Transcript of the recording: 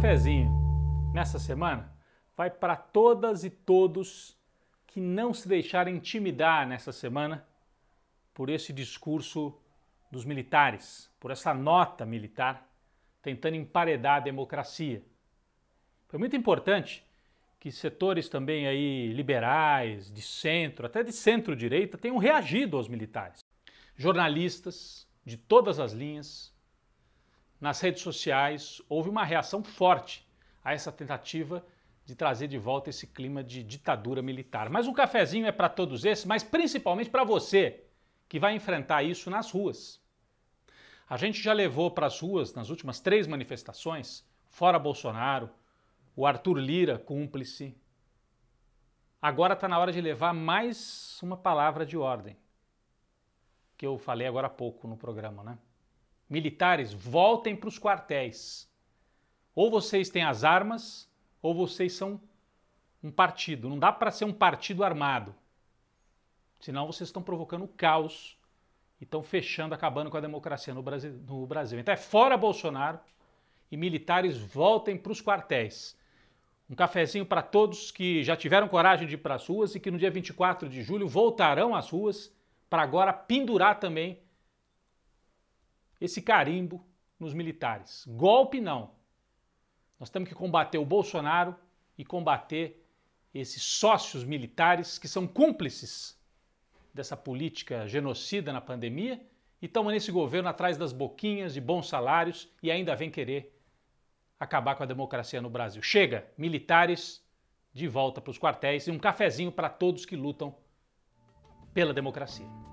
cafezinho nessa semana vai para todas e todos que não se deixaram intimidar nessa semana por esse discurso dos militares, por essa nota militar tentando emparedar a democracia. Foi muito importante que setores também aí liberais, de centro, até de centro-direita tenham reagido aos militares. Jornalistas de todas as linhas nas redes sociais houve uma reação forte a essa tentativa de trazer de volta esse clima de ditadura militar. Mas um cafezinho é para todos esses, mas principalmente para você que vai enfrentar isso nas ruas. A gente já levou para as ruas, nas últimas três manifestações, fora Bolsonaro, o Arthur Lira, cúmplice. Agora está na hora de levar mais uma palavra de ordem, que eu falei agora há pouco no programa, né? militares, voltem para os quartéis. Ou vocês têm as armas, ou vocês são um partido. Não dá para ser um partido armado. Senão vocês estão provocando caos e estão fechando, acabando com a democracia no Brasil. No Brasil. Então é fora Bolsonaro e militares voltem para os quartéis. Um cafezinho para todos que já tiveram coragem de ir para as ruas e que no dia 24 de julho voltarão às ruas para agora pendurar também esse carimbo nos militares. Golpe não. Nós temos que combater o Bolsonaro e combater esses sócios militares que são cúmplices dessa política genocida na pandemia e estão nesse governo atrás das boquinhas de bons salários e ainda vem querer acabar com a democracia no Brasil. Chega, militares de volta para os quartéis e um cafezinho para todos que lutam pela democracia.